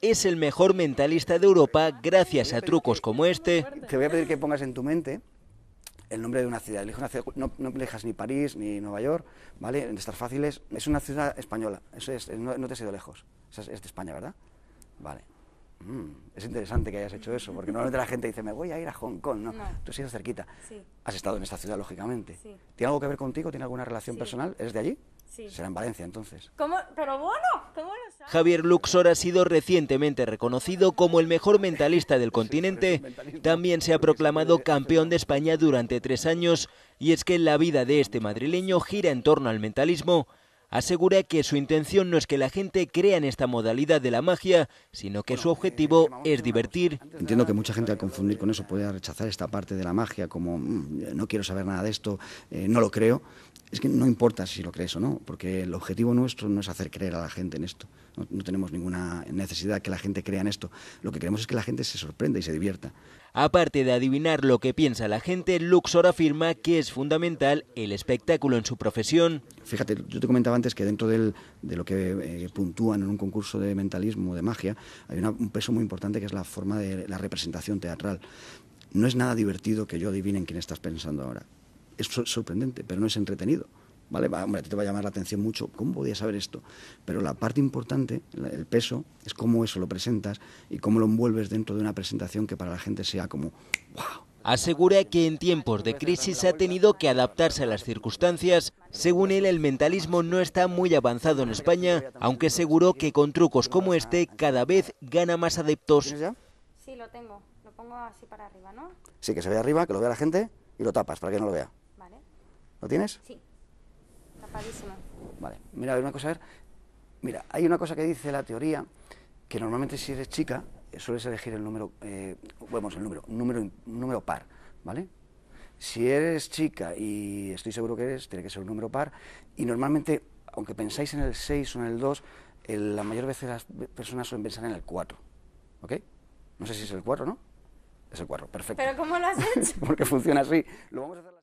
Es el mejor mentalista de Europa gracias a trucos como este. Te voy a pedir que pongas en tu mente el nombre de una ciudad. no, no elijas ni París ni Nueva York, ¿vale? En estar fáciles. Es una ciudad española. Eso no, te has ido lejos. es, de España, ¿verdad? Vale. Mm, es interesante que hayas hecho eso, porque normalmente la gente dice, me voy a ir a Hong Kong, ¿no? Tú has ido cerquita. Has estado en esta ciudad, lógicamente. ¿Tiene algo que ver contigo? ¿Tiene alguna relación personal? ¿Eres de allí? Será en Valencia entonces. ¿Cómo? Pero bueno, ¿cómo lo sabes? Javier Luxor ha sido recientemente reconocido como el mejor mentalista del continente. También se ha proclamado campeón de España durante tres años. Y es que la vida de este madrileño gira en torno al mentalismo. Asegura que su intención no es que la gente crea en esta modalidad de la magia, sino que su eh, objetivo es divertir. Entiendo que mucha gente al confundir con eso puede rechazar esta parte de la magia como mm, no quiero saber nada de esto, eh, no lo creo es que no importa si lo crees o no, porque el objetivo nuestro no es hacer creer a la gente en esto. No, tenemos ninguna necesidad que la gente crea en esto. Lo que queremos es que la gente se sorprenda y se divierta. Aparte de adivinar lo que piensa la gente, Luxor afirma que es fundamental el espectáculo en su profesión. Fíjate, yo te comentaba antes que dentro de lo que eh, puntúan en un concurso de mentalismo, de magia, hay un peso muy importante que es la forma de la representación teatral. No es nada divertido que yo adivine en quién estás pensando ahora es sorprendente, pero no es entretenido. ¿Vale? te va a llamar la atención mucho. ¿Cómo podía saber esto? Pero la parte importante, el peso, es cómo eso lo presentas y cómo lo envuelves dentro de una presentación que para la gente sea como ¡wow! Asegura que en tiempos de crisis ha tenido que adaptarse a las circunstancias. Según él, el mentalismo no está muy avanzado en España, aunque aseguró que con trucos como este cada vez gana más adeptos. Sí, lo tengo. Lo pongo así para arriba, ¿no? Sí, que se vea arriba, que lo vea la gente y lo tapas para que no lo vea. ¿Lo tienes? Sí, tapadísimo. Vale, mira, hay una cosa, Mira, hay una cosa que dice la teoría, que normalmente si eres chica, eh, sueles elegir el número, eh, el número, número, número par, ¿vale? Si eres chica, y estoy seguro que eres, tiene que ser un número par, y normalmente, aunque pensáis en el 6 o en el 2, la mayor vez de las personas suelen pensar en el 4, ¿ok? No sé si es el 4, ¿no? Es el 4, perfecto. ¿Pero cómo lo has hecho? Porque funciona así. Lo vamos a